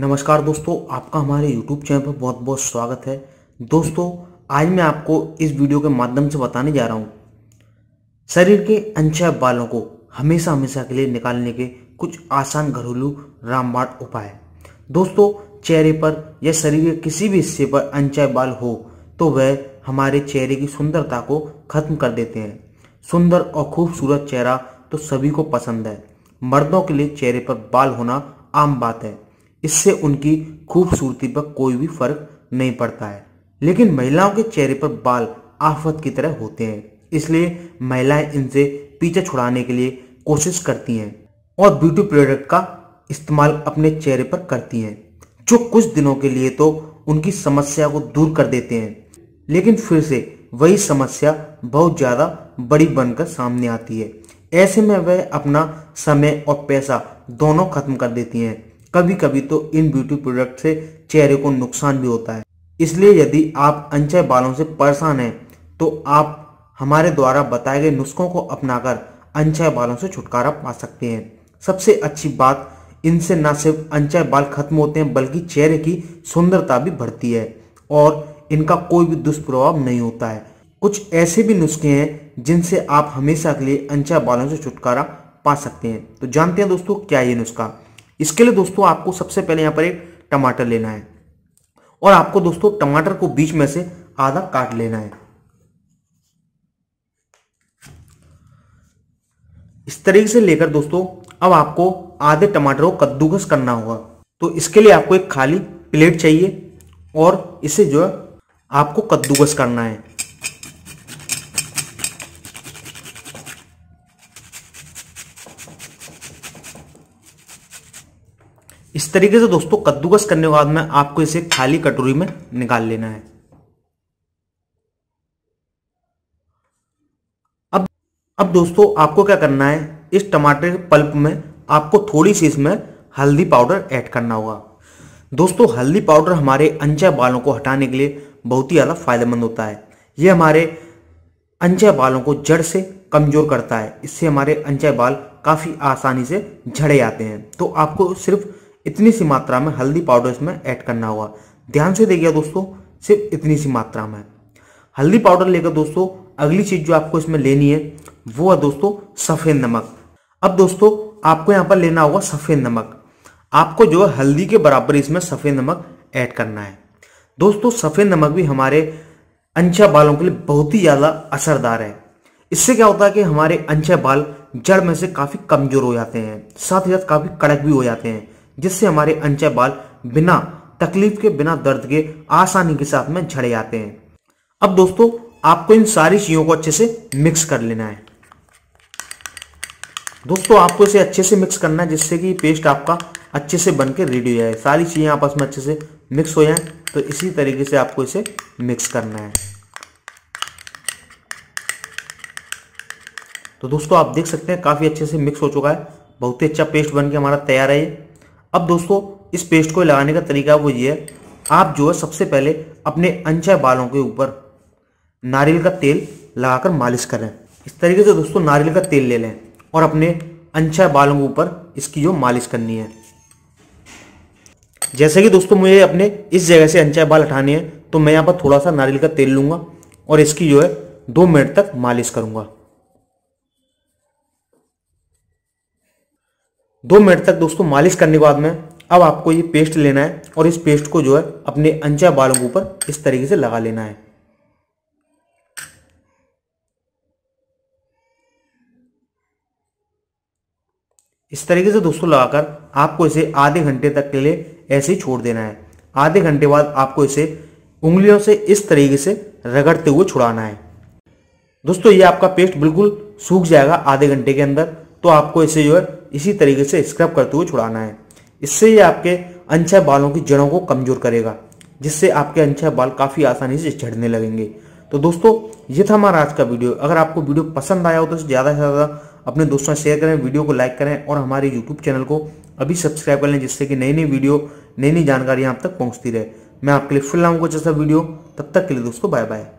नमस्कार दोस्तों आपका हमारे YouTube चैनल पर बहुत बहुत स्वागत है दोस्तों आज मैं आपको इस वीडियो के माध्यम से बताने जा रहा हूँ शरीर के अनछह बालों को हमेशा हमेशा के लिए निकालने के कुछ आसान घरेलू रामबाण उपाय दोस्तों चेहरे पर या शरीर के किसी भी हिस्से पर अनछह बाल हो तो वह हमारे चेहरे की सुंदरता को खत्म कर देते हैं सुंदर और खूबसूरत चेहरा तो सभी को पसंद है मर्दों के लिए चेहरे पर बाल होना आम बात है इससे उनकी खूबसूरती पर कोई भी फर्क नहीं पड़ता है लेकिन महिलाओं के चेहरे पर बाल आफत की तरह होते हैं इसलिए महिलाएं इनसे पीछे छुड़ाने के लिए कोशिश करती हैं और ब्यूटी प्रोडक्ट का इस्तेमाल अपने चेहरे पर करती हैं जो कुछ दिनों के लिए तो उनकी समस्या को दूर कर देते हैं लेकिन फिर से वही समस्या बहुत ज़्यादा बड़ी बनकर सामने आती है ऐसे में वह अपना समय और पैसा दोनों खत्म कर देती हैं कभी कभी तो इन ब्यूटी प्रोडक्ट से चेहरे को नुकसान भी होता है इसलिए यदि आप अनचय बालों से परेशान हैं तो आप हमारे द्वारा बताए गए नुस्खों को अपनाकर अनचय बालों से छुटकारा पा सकते हैं सबसे अच्छी बात इनसे न सिर्फ अनचय बाल खत्म होते हैं बल्कि चेहरे की सुंदरता भी बढ़ती है और इनका कोई भी दुष्प्रभाव नहीं होता है कुछ ऐसे भी नुस्खे हैं जिनसे आप हमेशा के लिए अनचय बालों से छुटकारा पा सकते हैं तो जानते हैं दोस्तों क्या ये नुस्खा इसके लिए दोस्तों आपको सबसे पहले यहाँ पर एक टमाटर लेना है और आपको दोस्तों टमाटर को बीच में से आधा काट लेना है इस तरीके से लेकर दोस्तों अब आपको आधे टमाटर को कद्दूकस करना होगा तो इसके लिए आपको एक खाली प्लेट चाहिए और इसे जो है आपको कद्दूकस करना है इस तरीके से दोस्तों कद्दूकस करने के बाद में आपको इसे खाली कटोरी में निकाल लेना है अब अब दोस्तों आपको क्या करना है इस टमाटर के पल्प में आपको थोड़ी सी इसमें हल्दी पाउडर ऐड करना होगा दोस्तों हल्दी पाउडर हमारे अंचा बालों को हटाने के लिए बहुत ही ज़्यादा फायदेमंद होता है ये हमारे अंचा बालों को जड़ से कमज़ोर करता है इससे हमारे अंचा बाल काफ़ी आसानी से झड़े आते हैं तो आपको सिर्फ इतनी सी मात्रा में हल्दी पाउडर इसमें ऐड करना होगा ध्यान से देखिए दोस्तों सिर्फ इतनी सी मात्रा में हल्दी पाउडर लेकर दोस्तों अगली चीज़ जो आपको इसमें लेनी है वो है दोस्तों सफ़ेद नमक अब दोस्तों आपको यहाँ पर लेना होगा सफ़ेद नमक आपको जो है हल्दी के बराबर इसमें सफ़ेद नमक ऐड करना है दोस्तों सफ़ेद नमक भी हमारे अंशा बालों के लिए बहुत ही ज़्यादा असरदार है इससे क्या होता है कि हमारे अंशा बाल जड़ में से काफ़ी कमज़ोर हो जाते हैं साथ ही साथ काफ़ी कड़क भी हो जाते हैं जिससे हमारे अंचय बाल बिना तकलीफ के बिना दर्द के आसानी के साथ में झड़े आते हैं अब दोस्तों आपको इन सारी चीज़ों को अच्छे से मिक्स कर लेना है दोस्तों आपको इसे अच्छे से मिक्स करना है जिससे कि पेस्ट आपका अच्छे से बन के रेडी हो जाए सारी चीज़ें आपस में अच्छे से मिक्स हो जाए तो इसी तरीके से आपको इसे मिक्स करना है तो दोस्तों आप देख सकते हैं काफ़ी अच्छे से मिक्स हो चुका है बहुत ही अच्छा पेस्ट बन के हमारा तैयार है ये अब दोस्तों इस पेस्ट को लगाने का तरीका वो ये है आप जो है सबसे पहले अपने अनचाय बालों के ऊपर नारियल का तेल लगाकर मालिश करें इस तरीके से दोस्तों नारियल का तेल ले लें और अपने अनचाय बालों के ऊपर इसकी जो मालिश करनी है जैसे कि दोस्तों मुझे अपने इस जगह से अनचाय बाल हटाने हैं तो मैं यहाँ पर थोड़ा सा नारियल का तेल लूँगा और इसकी जो है दो मिनट तक मालिश करूँगा दो मिनट तक दोस्तों मालिश करने के बाद में अब आपको ये पेस्ट लेना है और इस पेस्ट को जो है अपने अंचा बालों के ऊपर इस तरीके से लगा लेना है इस तरीके से दोस्तों लगाकर आपको इसे आधे घंटे तक के लिए ऐसे ही छोड़ देना है आधे घंटे बाद आपको इसे उंगलियों से इस तरीके से रगड़ते हुए छुड़ाना है दोस्तों ये आपका पेस्ट बिल्कुल सूख जाएगा आधे घंटे के अंदर तो आपको इसे जो है इसी तरीके से स्क्रब करते हुए छुड़ाना है इससे ये आपके अनछा बालों की जड़ों को कमजोर करेगा जिससे आपके अनछा बाल काफ़ी आसानी से झड़ने लगेंगे तो दोस्तों ये था हमारा आज का वीडियो अगर आपको वीडियो पसंद आया हो तो ज़्यादा से ज़्यादा अपने दोस्तों से शेयर करें वीडियो को लाइक करें और हमारे यूट्यूब चैनल को अभी सब्सक्राइब कर लें जिससे कि नई नई वीडियो नई नई जानकारी आप तक पहुँचती रहे मैं आपके लिए फिर लाऊंगा जैसा वीडियो तब तक के लिए दोस्तों बाय बाय